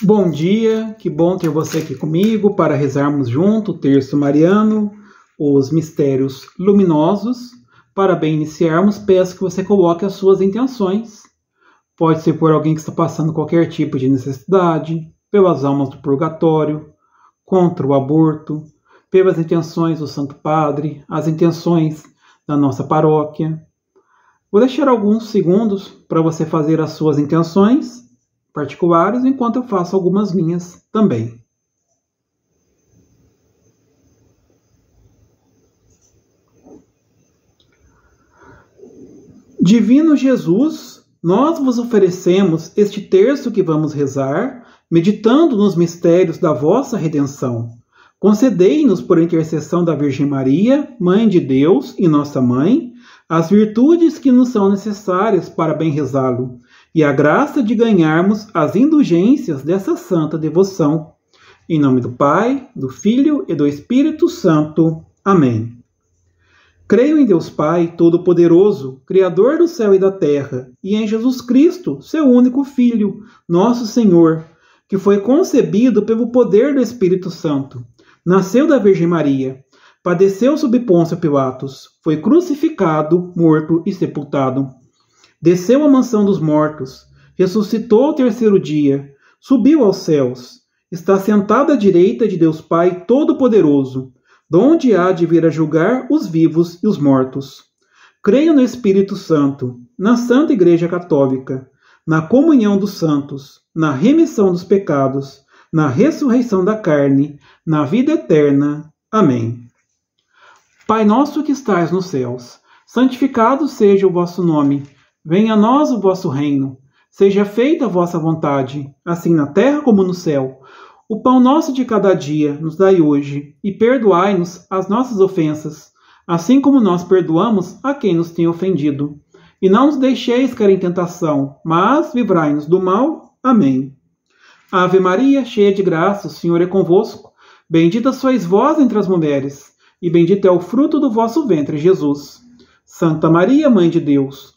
Bom dia, que bom ter você aqui comigo para rezarmos junto o Terço Mariano, os Mistérios Luminosos. Para bem iniciarmos, peço que você coloque as suas intenções. Pode ser por alguém que está passando qualquer tipo de necessidade, pelas almas do purgatório, contra o aborto, pelas intenções do Santo Padre, as intenções da nossa paróquia. Vou deixar alguns segundos para você fazer as suas intenções particulares, enquanto eu faço algumas minhas também. Divino Jesus, nós vos oferecemos este terço que vamos rezar, meditando nos mistérios da vossa redenção. Concedei-nos, por intercessão da Virgem Maria, Mãe de Deus e Nossa Mãe, as virtudes que nos são necessárias para bem rezá-lo e a graça de ganharmos as indulgências dessa santa devoção. Em nome do Pai, do Filho e do Espírito Santo. Amém. Creio em Deus Pai, Todo-Poderoso, Criador do céu e da terra, e em Jesus Cristo, seu único Filho, nosso Senhor, que foi concebido pelo poder do Espírito Santo. Nasceu da Virgem Maria, padeceu sob Pôncio Pilatos, foi crucificado, morto e sepultado desceu à mansão dos mortos, ressuscitou ao terceiro dia, subiu aos céus, está sentado à direita de Deus Pai Todo-Poderoso, donde há de vir a julgar os vivos e os mortos. Creio no Espírito Santo, na Santa Igreja Católica, na comunhão dos santos, na remissão dos pecados, na ressurreição da carne, na vida eterna. Amém. Pai nosso que estais nos céus, santificado seja o vosso nome. Venha a nós o vosso reino. Seja feita a vossa vontade, assim na terra como no céu. O pão nosso de cada dia nos dai hoje, e perdoai-nos as nossas ofensas, assim como nós perdoamos a quem nos tem ofendido. E não nos deixeis cair em tentação, mas livrai-nos do mal. Amém. Ave Maria, cheia de graça, o Senhor é convosco. Bendita sois vós entre as mulheres, e bendito é o fruto do vosso ventre, Jesus. Santa Maria, Mãe de Deus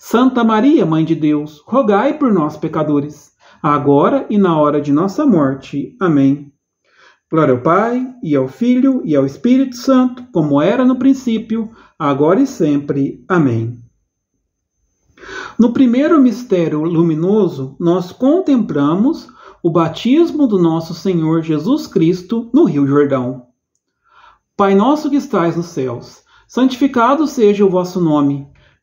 Santa Maria, Mãe de Deus, rogai por nós, pecadores, agora e na hora de nossa morte. Amém. Glória ao Pai, e ao Filho, e ao Espírito Santo, como era no princípio, agora e sempre. Amém. No primeiro mistério luminoso, nós contemplamos o batismo do nosso Senhor Jesus Cristo no Rio Jordão. Pai nosso que estais nos céus, santificado seja o vosso nome.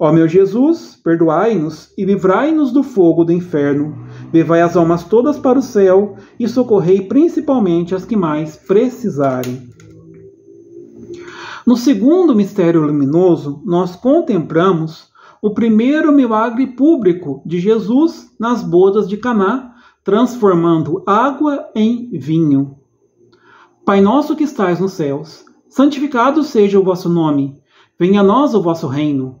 Ó meu Jesus, perdoai-nos e livrai-nos do fogo do inferno. Levai as almas todas para o céu e socorrei principalmente as que mais precisarem. No segundo mistério luminoso, nós contemplamos o primeiro milagre público de Jesus nas bodas de Caná, transformando água em vinho. Pai nosso que estais nos céus, santificado seja o vosso nome. Venha a nós o vosso reino.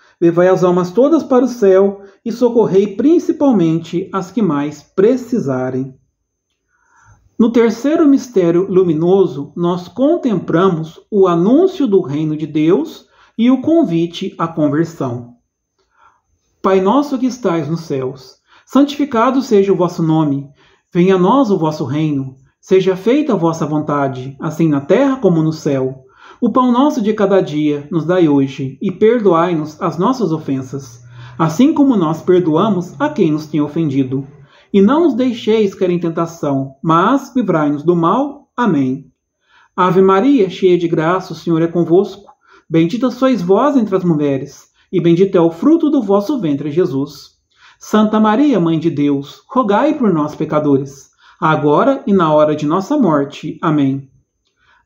Levai as almas todas para o céu e socorrei principalmente as que mais precisarem. No terceiro mistério luminoso, nós contemplamos o anúncio do reino de Deus e o convite à conversão. Pai nosso que estais nos céus, santificado seja o vosso nome, venha a nós o vosso reino, seja feita a vossa vontade, assim na terra como no céu. O pão nosso de cada dia nos dai hoje, e perdoai-nos as nossas ofensas, assim como nós perdoamos a quem nos tem ofendido. E não nos deixeis cair em tentação, mas livrai-nos do mal. Amém. Ave Maria, cheia de graça, o Senhor é convosco. Bendita sois vós entre as mulheres, e bendito é o fruto do vosso ventre, Jesus. Santa Maria, Mãe de Deus, rogai por nós, pecadores, agora e na hora de nossa morte. Amém.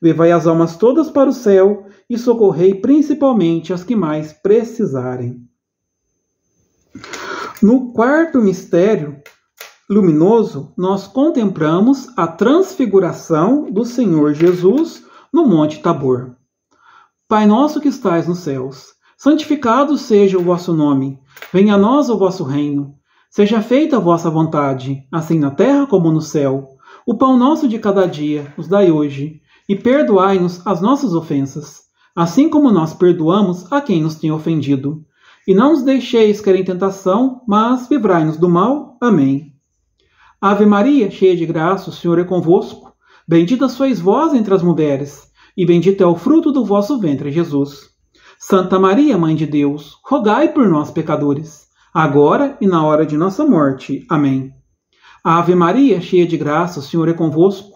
Levai as almas todas para o céu e socorrei principalmente as que mais precisarem. No quarto mistério luminoso, nós contemplamos a transfiguração do Senhor Jesus no Monte Tabor. Pai nosso que estais nos céus, santificado seja o vosso nome, venha a nós o vosso reino, seja feita a vossa vontade, assim na terra como no céu. O pão nosso de cada dia nos dai hoje e perdoai-nos as nossas ofensas, assim como nós perdoamos a quem nos tem ofendido. E não nos deixeis cair em tentação, mas livrai-nos do mal. Amém. Ave Maria, cheia de graça, o Senhor é convosco. Bendita sois vós entre as mulheres, e bendito é o fruto do vosso ventre, Jesus. Santa Maria, Mãe de Deus, rogai por nós, pecadores, agora e na hora de nossa morte. Amém. Ave Maria, cheia de graça, o Senhor é convosco.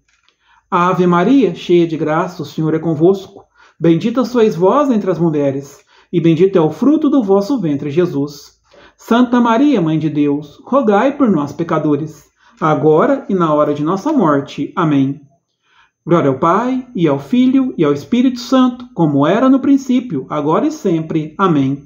Ave Maria, cheia de graça, o Senhor é convosco. Bendita sois vós entre as mulheres, e bendito é o fruto do vosso ventre, Jesus. Santa Maria, Mãe de Deus, rogai por nós, pecadores, agora e na hora de nossa morte. Amém. Glória ao Pai, e ao Filho, e ao Espírito Santo, como era no princípio, agora e sempre. Amém.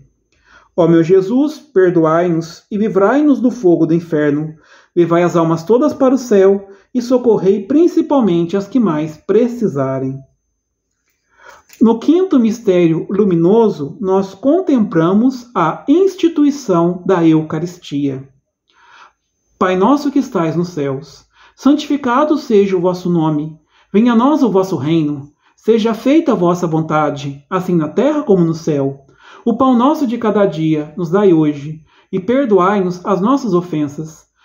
Ó meu Jesus, perdoai-nos e livrai-nos do fogo do inferno. Levai as almas todas para o céu e socorrei principalmente as que mais precisarem. No quinto mistério luminoso, nós contemplamos a instituição da Eucaristia. Pai nosso que estais nos céus, santificado seja o vosso nome. Venha a nós o vosso reino. Seja feita a vossa vontade, assim na terra como no céu. O pão nosso de cada dia nos dai hoje, e perdoai-nos as nossas ofensas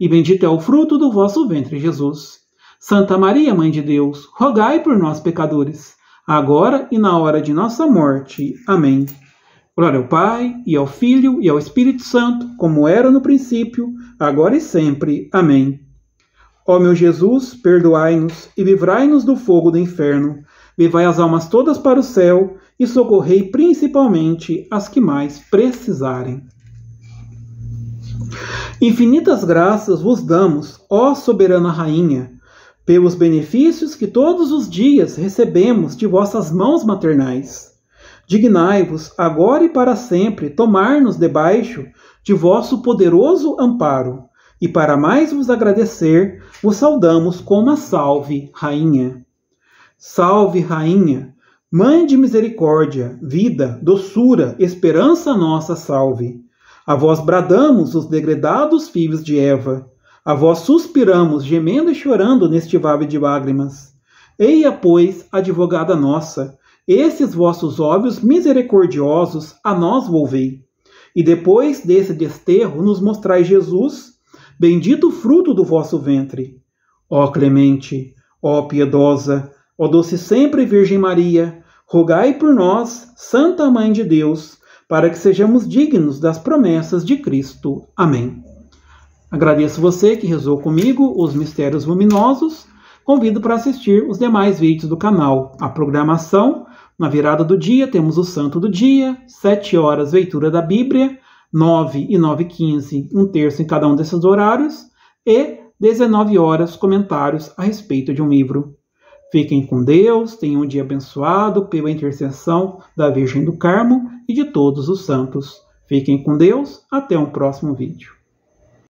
e bendito é o fruto do vosso ventre, Jesus. Santa Maria, Mãe de Deus, rogai por nós, pecadores, agora e na hora de nossa morte. Amém. Glória ao Pai, e ao Filho, e ao Espírito Santo, como era no princípio, agora e sempre. Amém. Ó meu Jesus, perdoai-nos e livrai-nos do fogo do inferno. Levai as almas todas para o céu e socorrei principalmente as que mais precisarem. Infinitas graças vos damos, ó soberana rainha, pelos benefícios que todos os dias recebemos de vossas mãos maternais. Dignai-vos, agora e para sempre, tomar-nos debaixo de vosso poderoso amparo. E para mais vos agradecer, vos saudamos com uma salve, Rainha. Salve, Rainha, Mãe de misericórdia, vida, doçura, esperança nossa, salve. A vós bradamos, os degredados filhos de Eva. A vós suspiramos, gemendo e chorando neste vale de lágrimas. Eia, pois, advogada nossa, esses vossos óvios misericordiosos a nós volvei. E depois desse desterro nos mostrai Jesus, bendito fruto do vosso ventre. Ó clemente, ó piedosa, ó doce sempre Virgem Maria, rogai por nós, Santa Mãe de Deus, para que sejamos dignos das promessas de Cristo. Amém. Agradeço você que rezou comigo os mistérios luminosos. Convido para assistir os demais vídeos do canal. A programação, na virada do dia, temos o Santo do Dia, 7 horas, leitura da Bíblia, 9 e 9 e 15, um terço em cada um desses horários, e 19 horas, comentários a respeito de um livro. Fiquem com Deus, tenham um dia abençoado pela intercessão da Virgem do Carmo e de todos os santos. Fiquem com Deus, até um próximo vídeo.